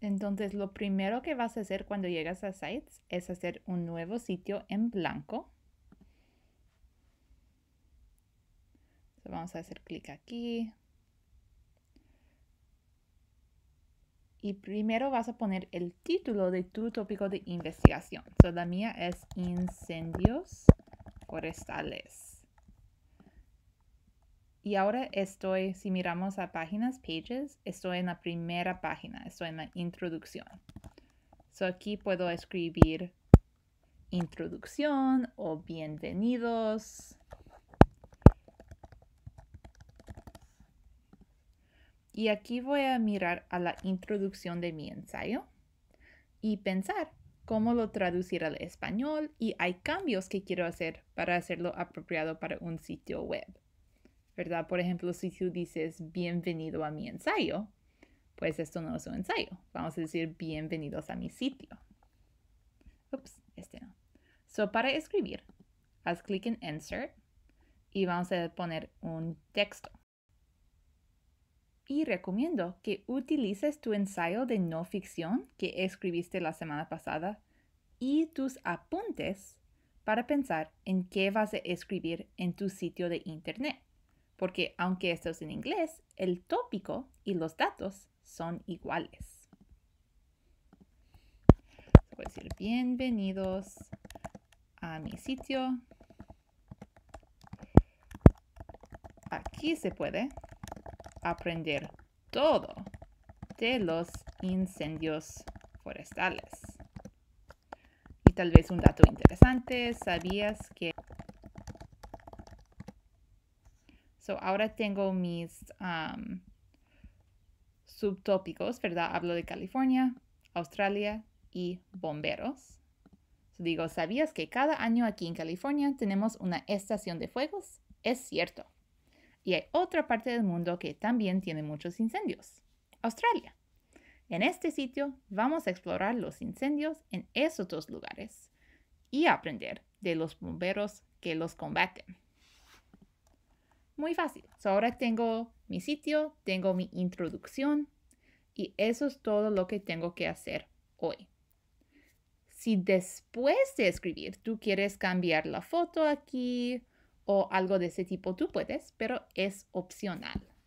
Entonces, lo primero que vas a hacer cuando llegas a Sites es hacer un nuevo sitio en blanco. vamos a hacer clic aquí. Y primero vas a poner el título de tu tópico de investigación. So, la mía es incendios forestales. Y ahora estoy, si miramos a páginas, pages, estoy en la primera página, estoy en la introducción. So aquí puedo escribir introducción o bienvenidos. Y aquí voy a mirar a la introducción de mi ensayo y pensar cómo lo traducir al español y hay cambios que quiero hacer para hacerlo apropiado para un sitio web. ¿verdad? Por ejemplo, si tú dices bienvenido a mi ensayo, pues esto no es un ensayo. Vamos a decir bienvenidos a mi sitio. Ups, este no. So, para escribir, haz clic en Insert y vamos a poner un texto. Y recomiendo que utilices tu ensayo de no ficción que escribiste la semana pasada y tus apuntes para pensar en qué vas a escribir en tu sitio de internet porque aunque esto es en inglés, el tópico y los datos son iguales. Voy a decir bienvenidos a mi sitio. Aquí se puede aprender todo de los incendios forestales. Y tal vez un dato interesante, ¿sabías que So, ahora tengo mis um, subtópicos, ¿verdad? Hablo de California, Australia y bomberos. digo, ¿sabías que cada año aquí en California tenemos una estación de fuegos? Es cierto. Y hay otra parte del mundo que también tiene muchos incendios, Australia. En este sitio vamos a explorar los incendios en esos dos lugares y aprender de los bomberos que los combaten. Muy fácil. ahora tengo mi sitio, tengo mi introducción y eso es todo lo que tengo que hacer hoy. Si después de escribir tú quieres cambiar la foto aquí o algo de ese tipo, tú puedes, pero es opcional.